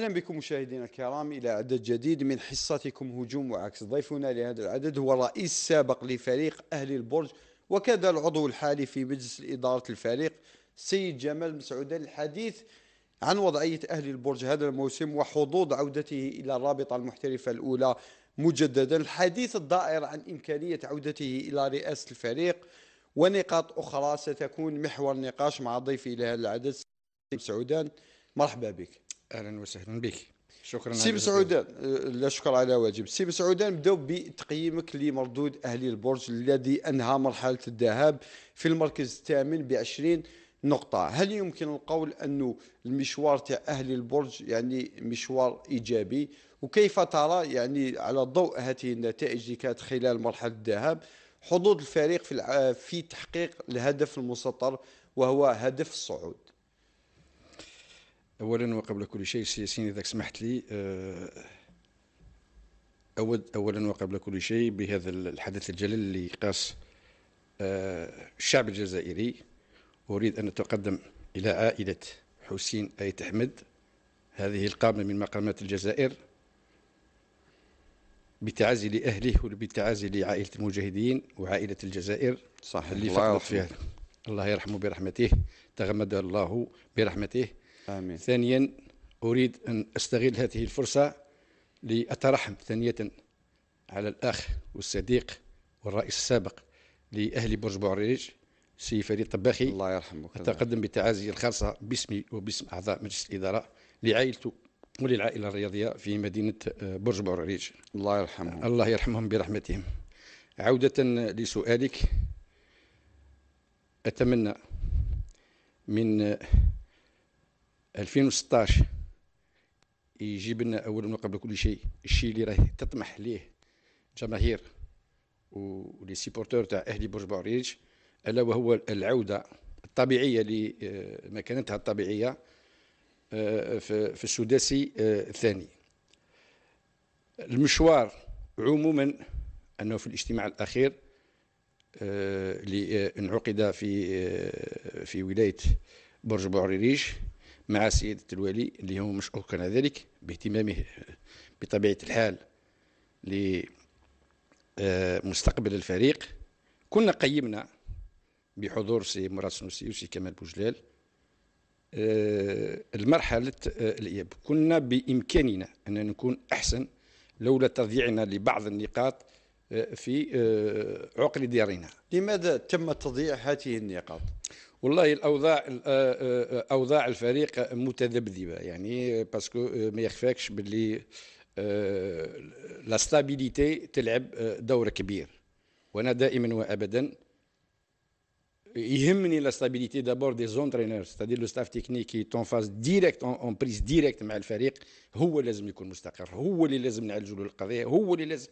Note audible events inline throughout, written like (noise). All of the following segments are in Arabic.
اهلا بكم مشاهدينا الكرام الى عدد جديد من حصتكم هجوم وعكس ضيفنا لهذا العدد هو رئيس سابق لفريق اهلي البرج وكذا العضو الحالي في مجلس اداره الفريق سيد جمال مسعود الحديث عن وضعيه اهلي البرج هذا الموسم وحظوظ عودته الى الرابطه المحترفه الاولى مجددا الحديث الدائر عن امكانيه عودته الى رئاسه الفريق ونقاط اخرى ستكون محور نقاش مع ضيفي لهذا العدد مسعودان مرحبا بك اهلا وسهلا بك شكرا سي سعودان لا شكر على واجب سي سعودان نبداو بتقييمك لمردود اهلي البرج الذي انهى مرحله الذهاب في المركز الثامن ب 20 نقطة هل يمكن القول أن المشوار تاع اهلي البرج يعني مشوار إيجابي وكيف ترى يعني على ضوء هذه النتائج اللي كانت خلال مرحلة الذهاب حظوظ الفريق في في تحقيق الهدف المسطر وهو هدف الصعود أولا وقبل كل شيء سياسيين إذا سمحت لي آه، أود أولا وقبل كل شيء بهذا الحدث الجلل اللي قاس آه، الشعب الجزائري أريد أن أتقدم إلى عائلة حسين ايت أحمد هذه القامة من مقامات الجزائر بتعازي لأهله وبتعازي لعائلة المجاهدين وعائلة الجزائر صح اللي فقدت فيها الله يرحمه برحمته تغمد الله برحمته آمين. ثانيا أريد أن أستغل هذه الفرصة لأترحم ثانية على الأخ والصديق والرئيس السابق لأهل برج بوعريج سي فريد طباخي الله يرحمه أتقدم بتعازي الخاصة باسمي وباسم أعضاء مجلس الإدارة لعائلته وللعائلة الرياضية في مدينة آه، برج بوعريج الله يرحمهم الله يرحمهم برحمتهم عودة لسؤالك أتمنى من 2016 يجيب لنا اولا وقبل كل شيء الشيء اللي راه تطمح ليه الجماهير ولي سيبورتور تاع اهلي برج بوريج الا وهو العوده الطبيعيه اللي آه، مكانتها الطبيعيه آه، في السداسي آه، الثاني المشوار عموما انه في الاجتماع الاخير اللي انعقد في في ولايه برج بوعريريش مع سيادة الوالي اللي هو مشكور على ذلك باهتمامه بطبيعة الحال لمستقبل الفريق كنا قيمنا بحضور سي مراد سنوسي وسي كمال بوجلال آه، المرحلة آه، الإياب كنا بإمكاننا أن نكون أحسن لولا تضييعنا لبعض النقاط آه، في عقل ديارنا لماذا تم تضييع هذه النقاط؟ والله الاوضاع آه، آه، آه، اوضاع الفريق متذبذبه يعني باسكو ما يخفاكش باللي لا تلعب دور كبير وانا دائما وابدا يهمني لا ستابيليتي دابور دي زونترينور ستادير لو ستاف تكنيك كي اون فاز ديريكت اون بريس ديريكت مع الفريق هو لازم يكون مستقر هو اللي لازم نعالجوا له القضيه هو اللي لازم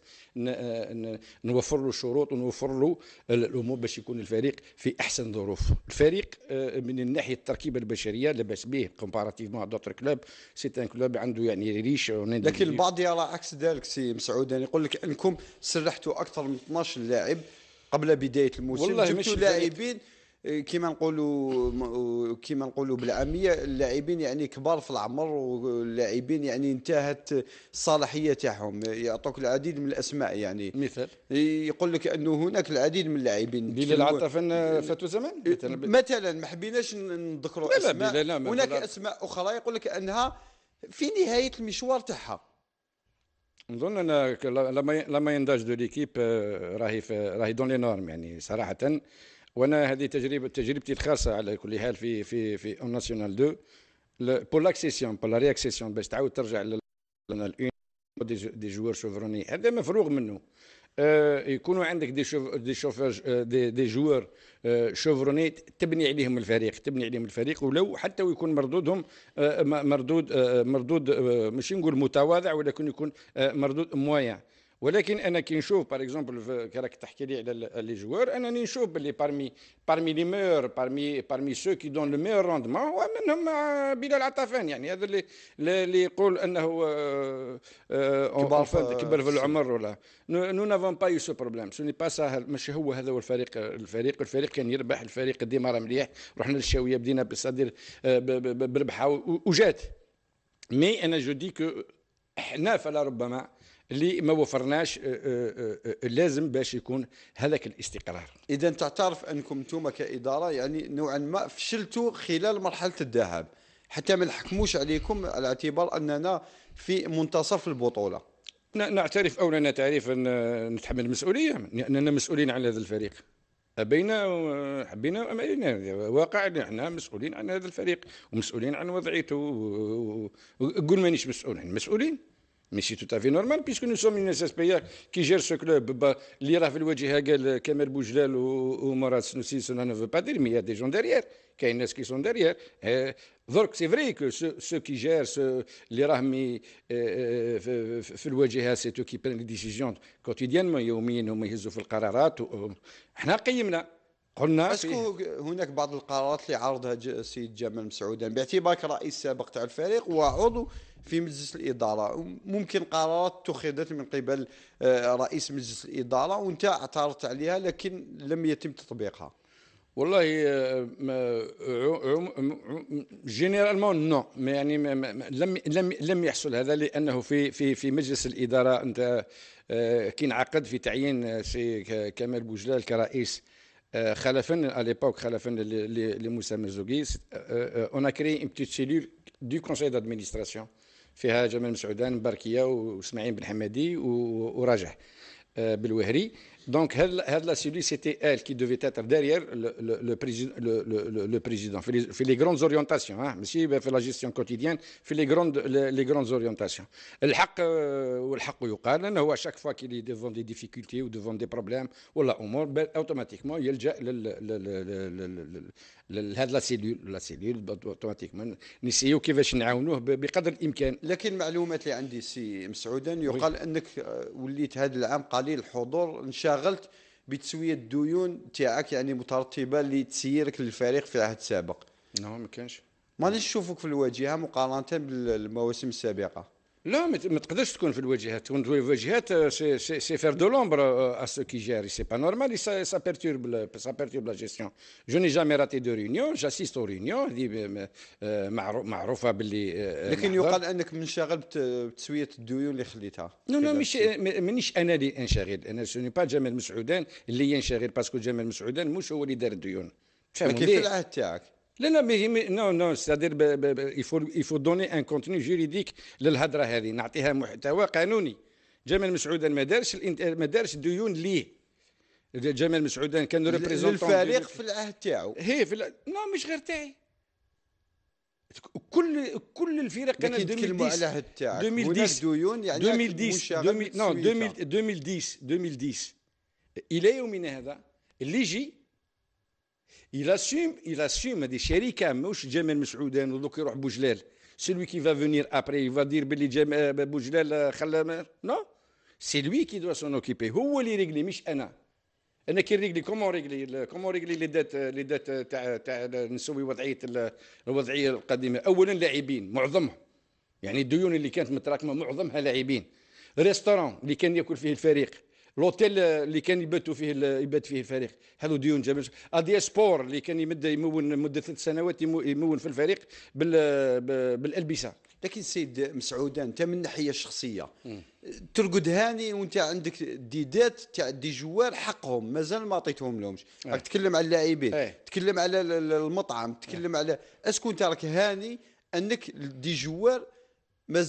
نوفر له الشروط ونوفر له الامور باش يكون الفريق في احسن ظروف الفريق آه، من الناحيه التركيبه البشريه لاباس به كومباراتيفمون دوتر كلوب سي ان كلوب عنده يعني ريش لكن البعض يرى عكس ذلك سي مسعود يعني يقول لك انكم سرحتوا اكثر من 12 لاعب قبل بدايه الموسم والله جبتوا لاعبين آه، كما نقولوا آه، كما نقولوا بالعاميه اللاعبين يعني كبار في العمر واللاعبين يعني انتهت الصلاحيه تاعهم يعطوك العديد من الاسماء يعني مثال يقول لك انه هناك العديد من اللاعبين بلال عطفان فاتوا زمان إيه، مثلا مثلا ما حبيناش نذكروا اسماء لا لا هناك اسماء اخرى يقول لك انها في نهايه المشوار تاعها نظن لما لا ينضج دو ليكيب راهي راهي دون لي نورم يعني صراحه وانا هذه تجربه تجربتي الخاصه على كل حال في في في اون ناسيونال 2 بور لاكسيسيون بور لا ريكسيسيون باش تعاود ترجع للناسيونال 1 دي, دي جوار شوفروني هذا مفروغ منه آه، يكونوا عندك دي شوف دي شوفاج آه، دي, دي جوار آه، شوفروني تبني عليهم الفريق تبني عليهم الفريق ولو حتى ويكون مردودهم مردود مردود مش نقول متواضع ولكن يكون مردود مويان ولكن انا كي نشوف باغ اكزومبل راك تحكي لي على لي جوار انني نشوف باللي بارمي بارمي لي مور بارمي بارمي سو كي دون لو ميور روندمون ومنهم آه، بلال عطافان يعني هذا اللي اللي يقول انه آه، آه، كبار كبر في العمر ولا نو نافون با يو سو بروبليم سو ني با ساهل ماشي هو هذا هو الفريق الفريق الفريق كان يربح الفريق ديما راه مليح رحنا للشاويه بدينا بربحه وجات مي انا جو دي كو احنا فلا ربما اللي ما وفرناش آه، آه، آه، لازم باش يكون هذاك الاستقرار اذا تعترف انكم انتم كاداره يعني نوعا ما فشلتوا خلال مرحله الذهاب حتى ما نحكموش عليكم على اعتبار اننا في منتصف البطوله نعترف او لا تعريف ان نتحمل المسؤوليه لاننا مسؤولين عن هذا الفريق ابينا حبينا ام يعني واقع احنا مسؤولين عن هذا الفريق ومسؤولين عن وضعيته قول مانيش مسؤول مسؤولين Mais c'est tout à fait normal puisque nous sommes une SSPA qui gère ce club. Bah, L'Ira Hagel, Kamer Boujdel ou Morat Snoussi, cela ne veut pas dire, mais il y a des gens derrière. qui sont derrière. Donc euh, c'est vrai que ceux, qui gèrent ce, les euh, euh, c'est eux qui prennent les décisions quotidiennement. قلنا اسكو هناك بعض القرارات اللي عرضها السيد جمال مسعود يعني باعتبارك رئيس سابق تاع الفريق وعضو في مجلس الاداره ممكن قرارات اتخذت من قبل آه، رئيس مجلس الاداره وانت اعترضت عليها لكن لم يتم تطبيقها والله جينيرالمون آه، نو يعني لم لم لم يحصل هذا لانه في في في مجلس الاداره انت آه، كي انعقد في تعيين سي كمال بوجلال كرئيس خلفا euh, à l'époque خلفا لموسى مرزوقي on a créé une petite cellule du conseil فيها جمال مسعودان بركيه واسماعيل بن حمادي وراجح بالوهري Donc, la cellule, c'était elle qui devait être derrière le, le, le, président, le président. Fait les, fait les, grandes orientations. Hein. Monsieur, ben, fait la gestion quotidienne, fait les grandes, les, les grandes orientations. Le à chaque fois qu'il est devant des difficultés ou devant des problèmes, ou là, ben, automatiquement, il y a la cellule. La cellule, automatiquement, نسيو كيفاش نعاونوه بقدر الامكان. لكن المعلومات اللي عندي سي مسعودا يقال انك وليت هذا العام قليل الحضور نشا تشاغلت بتسويه الديون تاعك يعني مترتبه اللي تسيرك للفريق في عهد سابق. نعم ما كانش. مانيش نشوفك في الواجهه مقارنه بالمواسم السابقه. لا ما تقدرش تكون في الواجهات تكون في الواجهات آه، سي فير دو لومبر ا سو كي جيري سي با نورمال سا بيرتورب سا بيرتورب لا جيستيون جو ني جامي راتي دو ريونيون جاسيست او ريونيون هذه معروفه باللي لكن يقال انك منشغل بتسويه الديون اللي خليتها نو نو مش مانيش انا اللي انشغل انا ني با جمال مسعودان اللي ينشغل باسكو جمال مسعودان مش هو اللي دار الديون كيف في العهد تاعك لا لا مي مي نو نو سادير يفو يفو دوني ان كونتوني جوريديك للهضره هذه نعطيها محتوى قانوني جمال مسعودان ما دارش ما دارش ديون ليه جمال مسعودان كان ريبريزونتون الفريق في العهد تاعو هي في لا مش غير تاعي كل كل الفرق كان 2010 على تاعك 2010 ديون يعني 2010 2000 نو 2010 2010 الى يومنا هذا اللي يجي il assume, il assume des mais مش جمال مسعودان ودوك يروح بوجلال celui qui va venir après il va dire بلي جمال بوجلال خلى non c'est lui qui doit s'en occuper هو اللي يريقلي مش انا انا كي نريقلي كومون ريقلي كومون ريقلي لي دات لي دات تاع تاع نسوي وضعيه الوضعيه القديمه اولا لاعبين معظمهم يعني الديون اللي كانت متراكمه معظمها لاعبين ريستورون اللي كان ياكل فيه الفريق لوتيل اللي كان يباتوا فيه يبات فيه الفريق هذو ديون جابش ادي سبور اللي كان يمد يمون مده ثلاث سنوات يمون في الفريق بالالبسه لكن السيد مسعود انت من الناحيه الشخصيه ترقد هاني وانت عندك ديدات تاع دي جوار حقهم مازال ما عطيتهم لهمش راك ايه. تكلم على اللاعبين ايه. تكلم على المطعم تكلم ايه. على اسكو انت راك هاني انك دي جوار ما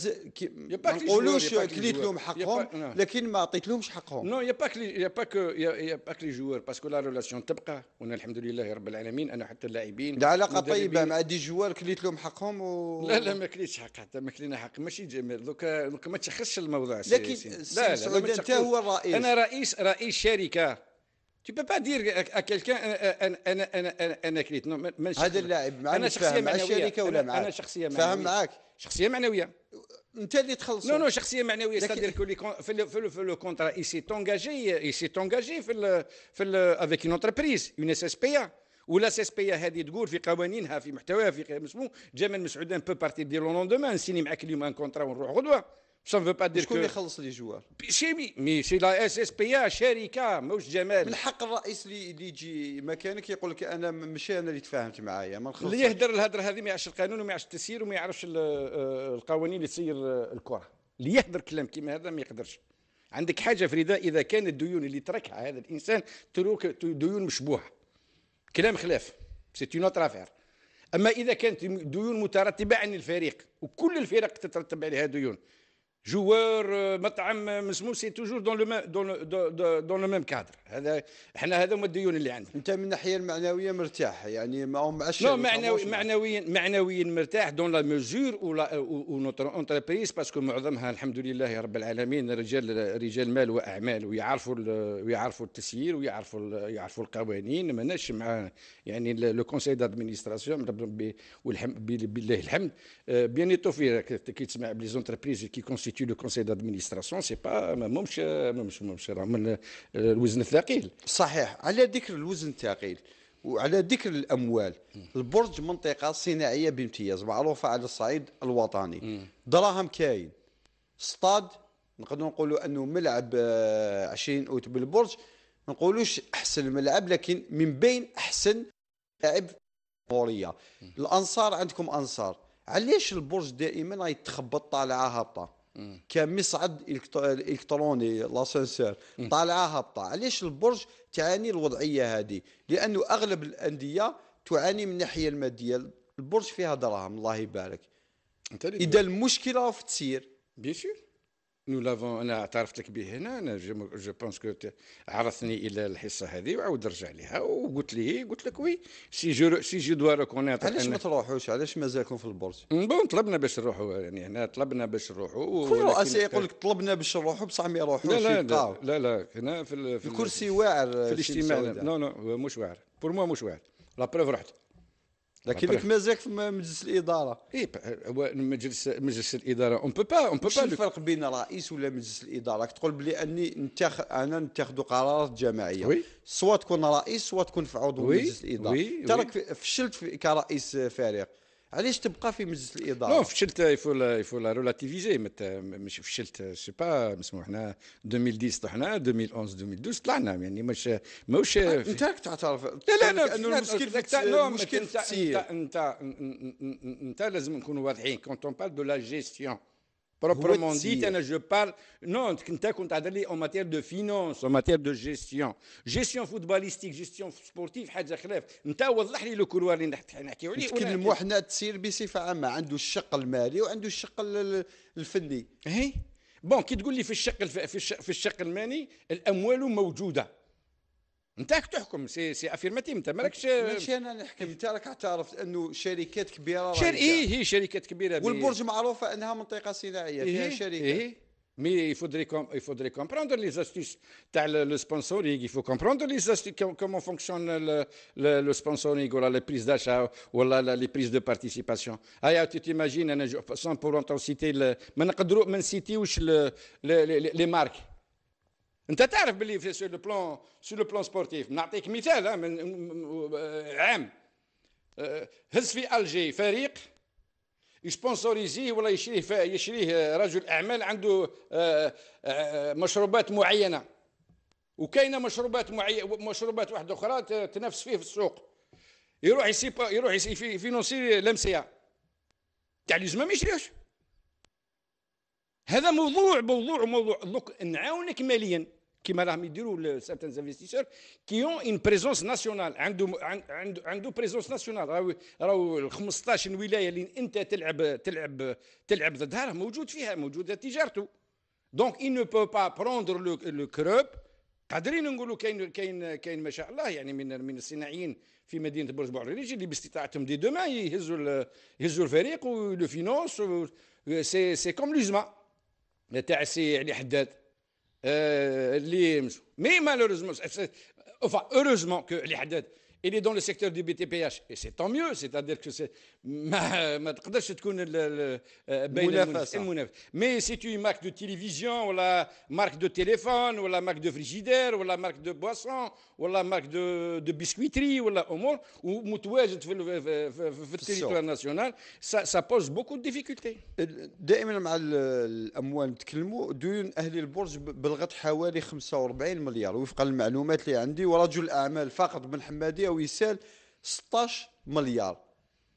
ما نقولوش كليت لهم حقهم لكن ما عطيتلهمش حقهم نو يا با يا با كو يا با لي جوار باسكو لا ريلاسيون تبقى وانا الحمد لله رب العالمين انا حتى اللاعبين العلاقه علاقه طيبه مع دي جوار كليت لهم حقهم و... لا لا ما كليتش حق حتى ما كلينا حق ماشي جمال دوكا دوكا ما تشخصش الموضوع لكن لا لا, انت هو الرئيس انا رئيس رئيس شركه Tu peux pas dire à quelqu'un انا انا انا انا كليت هذا اللاعب مع انا شخصيه معنويه انا شخصيه معنويه فهم معاك شخصيه معنويه انت اللي تخلص نو نو شخصيه معنويه سادير كو في لو كونترا اي سي تونجاجي اي سي تونجاجي في في افيك اون انتربريز اون اس اس بي ولا اس اس بي هذه تقول في قوانينها في محتواها في اسمه جمال مسعودان بو بارتي دير لو لوندومان نسيني معاك اليوم ان كونترا ونروح غدوه سا فو با دير شكون اللي يخلص لي جوار سي مي سي لا اس اس بي ا شركه ماهوش جمال من حق الرئيس اللي اللي يجي مكانك يقول لك انا ماشي انا اللي تفاهمت معايا ما نخلصش اللي يهدر الهدره هذه ما يعرفش القانون وما يعرفش التسيير وما يعرفش القوانين اللي تسير الكره اللي يهدر كلام كيما هذا ما يقدرش عندك حاجه فريده اذا كان الديون اللي تركها هذا الانسان تروك ديون مشبوهه كلام خلاف سي اون افير اما اذا كانت ديون مترتبه عن الفريق وكل الفرق تترتب عليها ديون جوار مطعم مسموم سي توجور دون لو دون دون لو ميم كادر هذا احنا هذا هما الديون اللي عندنا انت من الناحيه المعنويه مرتاح يعني ما معش لا معنوي معنويا معنويا مرتاح دون لا ميزور ولا ونوتر اونتربريز باسكو معظمها الحمد لله رب العالمين رجال رجال مال واعمال ويعرفوا ويعرفوا التسيير ويعرفوا يعرفوا القوانين ماناش مع يعني لو كونسي دادمينستراسيون بالله الحمد بيان توفيق كي تسمع بلي زونتربريز كي كونسي constitue le conseil d'administration سي با ماهمش ماهمش ماهمش الوزن الثقيل صحيح على ذكر الوزن الثقيل وعلى ذكر الاموال البرج منطقه صناعيه بامتياز معروفه على الصعيد الوطني دراهم كاين صطاد نقدروا نقولوا انه ملعب 20 اوت بالبرج ما نقولوش احسن ملعب لكن من بين احسن لاعب الجمهوريه الانصار عندكم انصار علاش البرج دائما يتخبط طالعه هابطه كمصعد الكتروني لاسانسور طالعه هابطه علاش البرج تعاني الوضعيه هذه لانه اغلب الانديه تعاني من الناحيه الماديه البرج فيها دراهم الله يبارك اذا المشكله في تسير بيان نو لافون انا اعترفت لك به هنا انا جو بونس كو عرضتني الى الحصه هذه وعاود رجع لها وقلت لي قلت لك وي سي جو سي جو دوا ريكونيتر علاش ما تروحوش علاش مازالكم في البورس بون mm, طلبنا باش نروحوا يعني هنا طلبنا باش نروحوا كل رؤساء يقول لك طلبنا باش نروحوا بصح ما يروحوش لا لا لا لا هنا في, في الكرسي واعر في الاجتماع نو نو مش واعر بور موا مش واعر لا بروف رحت لكنك طيب. مازالك في مجلس الاداره اي هو مجلس مجلس الاداره اون بو با اون بو با الفرق بين رئيس ولا مجلس الاداره تقول بلي اني نتخ... انا نتخذ قرارات جماعيه وي. سواء تكون رئيس سواء تكون في عضو مجلس الاداره تراك فشلت في... كرئيس فريق علاش تبقى في مجلس الاداره؟ نو فشلت يفو يفو لا ريلاتيفيزي مش فشلت سي با مسمو حنا 2010 طحنا 2011 2012 طلعنا يعني مش ماهوش انت راك تعترف لا لا انه المشكل المشكل انت انت انت لازم نكونوا واضحين كونت اون بارل دو لا جيستيون proprement dit انا جو بار نو انت كنت تهضر لي اون ماتير دو فينونس اون ماتير دو جيستيون جيستيون فوتباليستيك جيستيون سبورتيف حاجه خلاف انت وضح لي لو كولوار اللي نحكيو عليه نتكلموا حنا التسيير بصفه عامه عنده الشق المالي وعنده الشق الفني هي إيه؟ بون كي تقول لي في الشق في الشق, في الشق المالي الاموال موجوده انت تحكم سي سي افيرماتيف انت مالكش ماشي انا نحكم انت راك اعترف انه شركات كبيره شر اي إيه، شركات كبيره بي. والبرج معروفه انها منطقه صناعيه فيها إيه؟ شركه إيه؟ مي يفودري كوم يفودري كومبروندر لي زاستيس تاع لو سبونسورينغ يفو كومبروندر لي زاستيس كومون فونكسيون لو سبونسورينغ ولا لي بريز داشا ولا لي بريز دو بارتيسيباسيون هيا تي تيماجين انا سون بور سيتي ما نقدرو ما نسيتيوش لي مارك انت تعرف باللي في سو لو بلان سو لو بلان سبورتيف نعطيك مثال من عام آه، هز في الجي فريق يسبونسوريزيه ولا يشريه يشريه رجل اعمال عنده آه، آه، مشروبات معينه وكاينه مشروبات معينه مشروبات واحده اخرى تنافس فيه في السوق يروح يسيب يروح يفينونسي لمسيا تاع اليوزما ما يشريهش هذا موضوع موضوع موضوع دوك نعاونك ماليا كما راهم يديروا سارتان انفستيسور كي اون اون بريزونس ناسيونال عنده عنده عنده بريزونس ناسيونال راهو راهو ال 15 ولايه اللي انت تلعب تلعب تلعب ضدها راه موجود فيها موجوده تجارته دونك اي نو بو با بروندر لو لو كروب قادرين نقولوا كاين كاين كاين ما شاء الله يعني من من الصناعيين في مدينه برج بوعريج اللي باستطاعتهم دي دوما يهزوا يهزوا الفريق ولو فينونس سي سي كوم لوزما تاع سي علي حداد Euh, mais malheureusement, enfin heureusement que les il est dans le secteur du BTPH et c'est tant mieux, c'est-à-dire que c'est mais c'est une marque de télévision ou la marque de téléphone ou la marque de frigidaire ou la marque de boisson ولا مارك دو دو بسكويتري ولا امور ومتواجد في في, في, في, في التريتوار ناسيونال سا, سا بوز بوكو ديفيكولتي دائما مع الاموال نتكلموا ديون اهل البرج بلغت حوالي 45 مليار وفقا للمعلومات اللي عندي ورجل اعمال فقط بن حماديه ويسال 16 مليار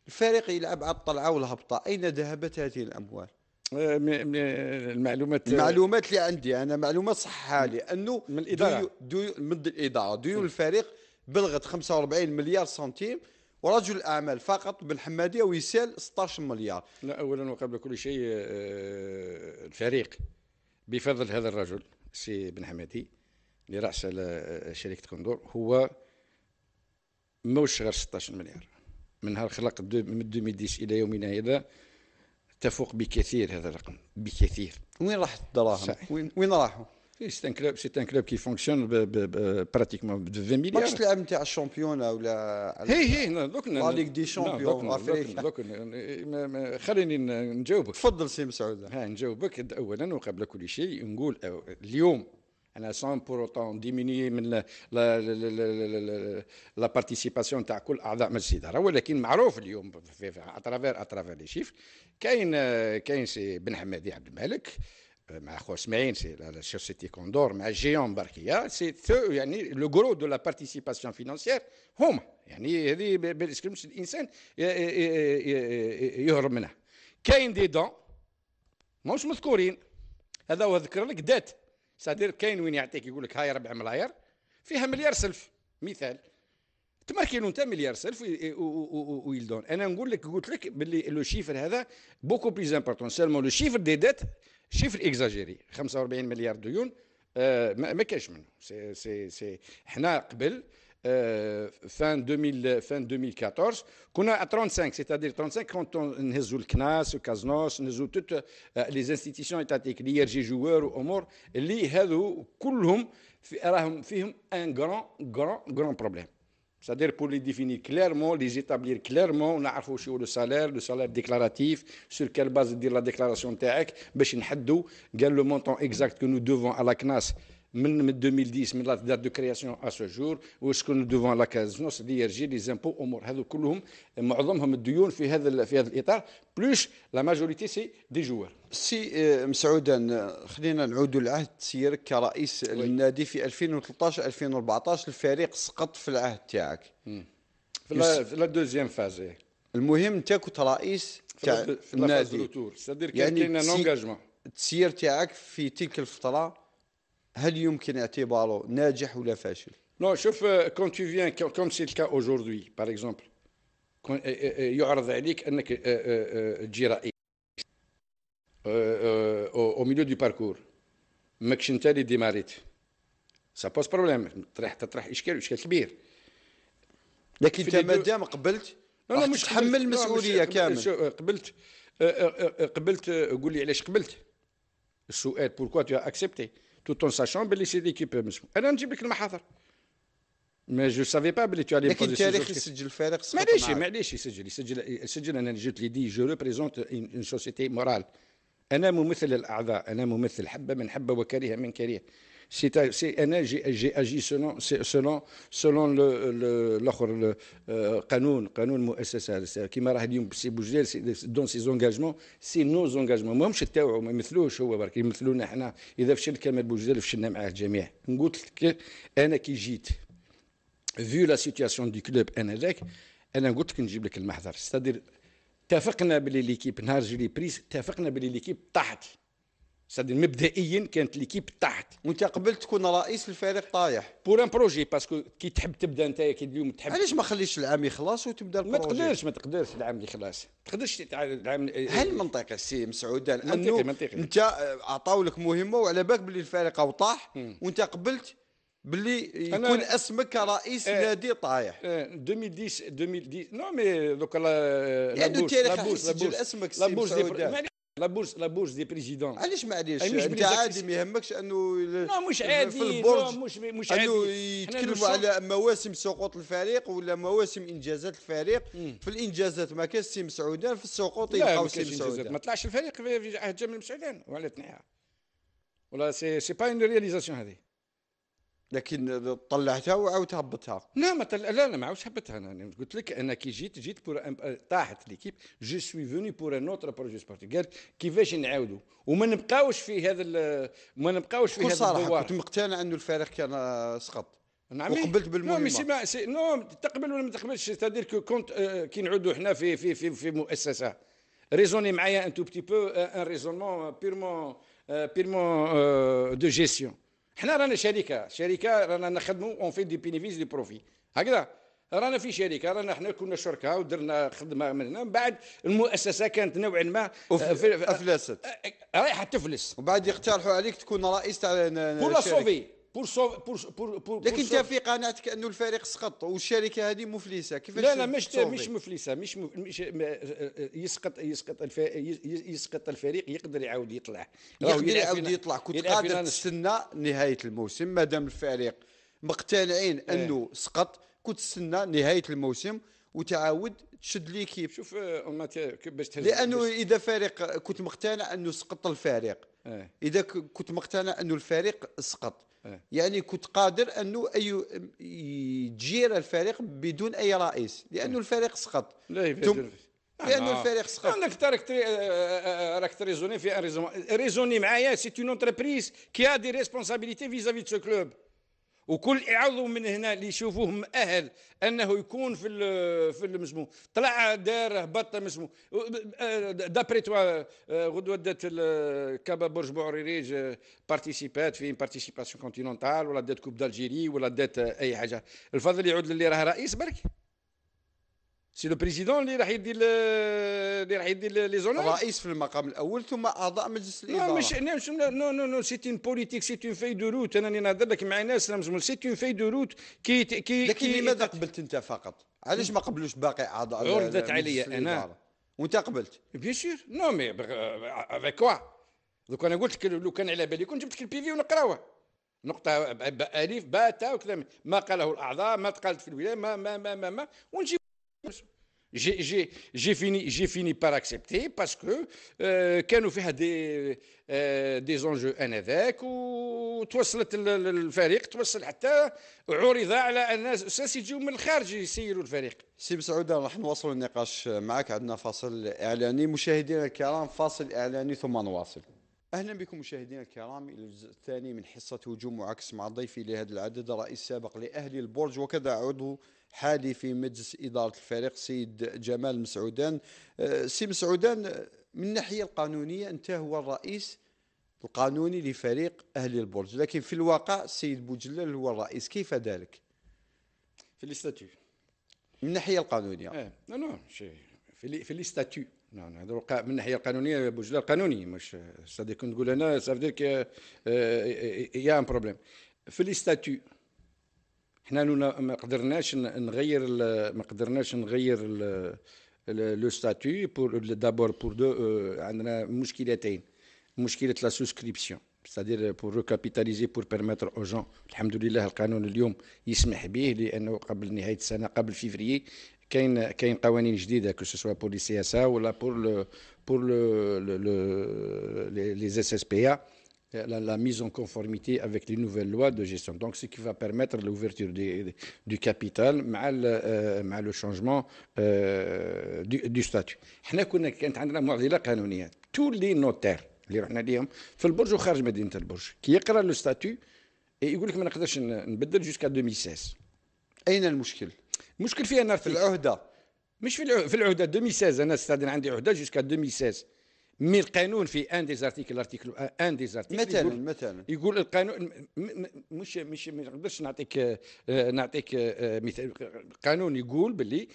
الفريق يلعب على الطلعه والهبطه اين ذهبت هذه الاموال المعلومات المعلومات اللي عندي انا معلومات صحه لي انه من الاداره ديو ديو من الاداره ديون الفريق بلغت 45 مليار سنتيم ورجل الاعمال فقط بالحماديه ويسال 16 مليار لا اولا وقبل كل شيء آه، الفريق بفضل هذا الرجل سي بن حمادي اللي راس شركه كندور هو موش غير 16 مليار من نهار خلق من 2010 الى يومنا هذا تفوق بكثير هذا الرقم بكثير وين راحت الدراهم وين وين راحوا إيه، سي ان كلوب سي ان كلوب كي فونكسيون براتيكمون ب 20 مليار ماتش تلعب نتاع الشامبيون ولا هي هي دوك لا ليغ دي شامبيون دوك خليني نجاوبك تفضل سي مسعود نجاوبك اولا وقبل كل شيء نقول اليوم انا سون بور اوتون ديمينيي من لا, لا, بارتيسيباسيون تاع كل اعضاء مجلس الاداره ولكن معروف اليوم اترافير اترافير لي شيف كاين كاين سي بن حمادي عبد الملك مع خو اسماعيل سي لا سوسيتي كوندور مع جيون بركيه سي يعني لو غرو دو لا بارتيسيباسيون فينانسيير هما يعني هذه بالاسكريم الانسان يهرب منها كاين دي دون ماهوش مذكورين هذا هو ذكر لك دات سادير كاين وين يعطيك يقول لك هاي ربع ملاير فيها مليار سلف مثال تماركي انت مليار سلف ويلدون انا نقول لك قلت لك باللي لو شيفر هذا بوكو بليز امبورتون سيرمون لو شيفر دي ديت شيفر اكزاجيري 45 مليار ديون آه ما كاش منه سي سي سي حنا قبل Euh, fin, 2014 euh, qu'on a à 35, c'est-à-dire 35 quand on le le وكازنوس CASNOS, toutes euh, les institutions étatiques l'IRG joueur ou اللي هذو كلهم في un grand grand grand problème c'est-à-dire pour les définir clairement, les établir clairement, on a affiché le salaire, le salaire déclaratif, sur quelle base dire la déclaration quel e le montant exact que nous devons à la CNAS من 2010 من لا دات دو كرياسيون ا سو جور وشكون دوفون لا كازنوس سيدي يرجي لي زامبو امور هذو كلهم معظمهم الديون في هذا في هذا الاطار بلوش لا ماجوريتي سي دي جوار سي مسعود خلينا نعودوا لعهد سيرك كرئيس للنادي في 2013 2014 الفريق سقط في العهد تاعك في لا دوزيام فاز المهم انت كنت رئيس تاع النادي يعني كاين ان انجاجمون التسيير تاعك في تلك الفتره هل يمكن اعتباره ناجح ولا فاشل؟ نو شوف كون تو فيان كوم سي الكا اوجوردي باغ اكزومبل يعرض عليك انك تجي رئيس او ميليو دو باركور ماكش انت اللي ديماريت سا بوز بروبليم تطرح تطرح اشكال اشكال كبير لكن انت مادام قبلت لا لا مش تحمل المسؤوليه كامل قبلت قبلت آه، آه، آه، قول لي علاش قبلت السؤال بوركوا تو اكسبتي tout en sachant باللي سي ليكيب مسمو انا نجيب لك المحاضر ما جو سافي با بلي تو الي لكن التاريخ يسجل الفارق معليش معليش يسجل يسجل يسجل انا جيت لي دي جو ريبريزونت اون سوسيتي مورال انا ممثل الاعضاء انا ممثل حبه من حبه وكريه من كريه انا جي اجي سولون سولون سولون الاخر قانون قانون مؤسسات كيما راه اليوم سي بوجلال دون سي زونغاجمون سي نو زونغاجمون ماهمش تاوعو ما يمثلوش هو برك يمثلونا حنا اذا فشل كمال بوجلال فشلنا معاه الجميع قلت لك انا كي جيت فيو لا سيتياسيون دي كلوب انذاك انا قلت لك نجيب لك المحضر ستادير اتفقنا بلي ليكيب نهار جي بريس اتفقنا بلي ليكيب طاحت سادير مبدئيا كانت ليكيب تحت وانت قبل تكون رئيس الفريق طايح بور ان بروجي باسكو كي تحب تبدا انت كي اليوم تحب علاش ما خليش العام يخلص وتبدا البروجي ما تقدرش ما تقدرش العام اللي خلاص ما تقدرش العام هل منطقي سي مسعود لانه منطقي انت آه، عطاو لك مهمه وعلى بالك باللي الفريق طاح وانت قبلت باللي يكون اسمك كرئيس اه نادي طايح اه 2010 2010 نو مي دوكا لا يعني لانه التاريخ اسمك سي مسعود لا لا بورس دي بريزيدون علاش معليش انت عادي ما يهمكش انه لا مش عادي في البرج مش مش عادي انه يتكلموا على مواسم سقوط الفريق ولا مواسم انجازات الفريق مم. في الانجازات ما كانش سي مسعودان في السقوط يبقاو سي مسعودان ما طلعش الفريق في عهد جمال مسعودان ولا تنحى ولا سي سي با اون رياليزاسيون هذه لكن طلعتها وعاود هبطها لا ما طلع لا لا ما عاودش هبطها انا قلت لك انا كي جيت جيت بور أم... طاحت ليكيب جو سوي فوني بور ان اوتر بروجي سبورتي قالت كيفاش نعاودوا وما نبقاوش في هذا ال... ما نبقاوش في هذا الدوار كنت مقتنع انه الفريق كان سقط نعم وقبلت بالمهمه نو سي نو تقبل ولا ما تقبلش تادير كو كونت كي نعودوا حنا في في في في مؤسسه ريزوني معايا ان تو بتي بو ان ريزونمون بيرمون بيرمون دو جيستيون حنا رانا شركه شركه رانا نخدموا اون في دي بينيفيس دي بروفي هكذا رانا في شركه رانا حنا كنا شركاء ودرنا خدمه من هنا من بعد المؤسسه كانت نوعا ما آه، افلست آه، آه، رايحه تفلس وبعد يقترحوا عليك تكون رئيس تاع ولا صوفي بور سو بور بور بور لكن انت في قناعتك انه الفريق سقط والشركه هذه مفلسه كيفاش لا لا مش مش مفلسه مش, مف... مش آه، آه، يسقط يسقط الف... يسقط الفريق يقدر يعاود يطلع يقدر يعاود يطلع كنت قادر تستنى نهايه الموسم ما دام الفريق مقتنعين إيه. انه سقط كنت تستنى نهايه الموسم وتعاود تشد ليكيب شوف آه، باش تهز لانه اذا فريق كنت مقتنع انه سقط الفريق إيه. اذا كنت مقتنع انه الفريق سقط إيه. يعني كنت قادر انه اي يجير الفريق بدون اي رئيس لانه إيه. الفريق سقط لا يفيد لانه الفريق سقط انك تراك آه، آه، راك تريزوني في ان ريزوني معايا سي اون اونتربريز كي ا دي ريسبونسابيلتي فيزافي دو سو كلوب وكل يعوضوا من هنا اللي يشوفوه مؤهل انه يكون في في المسمو طلع دار هبط مسمو دابري توا غدوه دات كابا برج بوعريريج بارتيسيبات آه، في بارتيسيباسيون كونتيننتال ولا دات كوب دالجيري ولا دات آه، اي حاجه الفضل يعود للي راه رئيس برك سي لو بريزيدون اللي راح يدير اللي راح يدير لي زوناج رئيس في المقام الاول ثم اعضاء مجلس الاداره مش مش نو نو نو سي اون بوليتيك سي اون في دو روت انا نهضر لك مع ناس سي اون في دو روت كي كي لكن لماذا قبلت انت فقط؟ علاش ما قبلوش باقي اعضاء عرضت عليا انا وانت قبلت بيان سور نو مي افيك كوا دوك انا قلت لك لو كان على بالي كنت جبت لك البي في ونقراوه نقطة ألف باء وكذا ما قاله الأعضاء ما تقالت في الولاية ما ما ما ما, ما ونجيب J'ai fini, fini par accepter parce que euh, كانوا فيها دي euh, دي زونجو انذاك وتوصلت الفريق توصل حتى عرض على ان اساس يجيو من الخارج يسيروا الفريق. سي مسعود راح نواصلوا النقاش معك عندنا فاصل اعلاني مشاهدينا الكرام فاصل اعلاني ثم نواصل. اهلا بكم مشاهدينا الكرام الى الجزء الثاني من حصه هجوم وعكس مع ضيفي لهذا العدد الرئيس السابق لاهلي البرج وكذا عضو حالي في مجلس إدارة الفريق سيد جمال مسعودان سي مسعودان من الناحية القانونية أنت هو الرئيس القانوني لفريق أهلي البرج لكن في الواقع السيد بوجلل هو الرئيس كيف ذلك؟ في الاستاتيو من الناحية القانونية اه لا لا في في الاستاتيو نعم هذا من الناحيه القانونيه بوجلال قانوني مش صديق كنت نقول انا سافدير كي يا ان بروبليم في الاستاتيو حنا ما قدرناش نغير ما قدرناش نغير لو ستاتي بور دابور بور دو عندنا مشكلتين مشكله لا سوسكريبسيون ستادير بور dire بور بيرميتر او جون الحمد لله القانون اليوم يسمح به لانه قبل نهايه السنه قبل فيفري كاين كاين قوانين جديده كو سوا بور لي سي اس ولا بور لو بور لو لي اس اس بي ا la, la mise en conformité avec les nouvelles lois de gestion. Donc, ce qui va permettre l'ouverture du, capital, mal, mal le changement du, statut. Nous avons une mouadila canonique. Tous les notaires, les renardiens, dans le de ou ville le bourge, qui écrivent le statut, et ils disent que nous avons changer jusqu'à 2016. Où est le problème Le problème est dans l'article. Dans l'UHDA. Mais dans l'UHDA, 2016, c'est-à-dire jusqu'à 2016. مي القانون في ان دي زارتيكل ارتيكل آه، ان دي زارتيكل مثلا يقول مثلا يقول القانون مش مش ما نقدرش نعطيك آه، نعطيك آه، مثال القانون يقول باللي